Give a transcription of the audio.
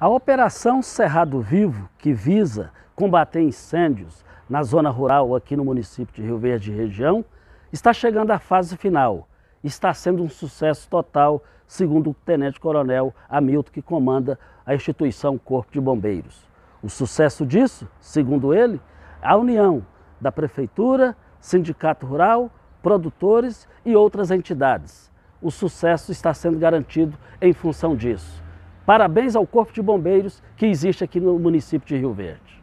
A Operação Cerrado Vivo, que visa combater incêndios na zona rural aqui no município de Rio Verde região, está chegando à fase final. Está sendo um sucesso total, segundo o Tenente Coronel Hamilton, que comanda a instituição Corpo de Bombeiros. O sucesso disso, segundo ele, a união da Prefeitura, Sindicato Rural, produtores e outras entidades. O sucesso está sendo garantido em função disso. Parabéns ao Corpo de Bombeiros que existe aqui no município de Rio Verde.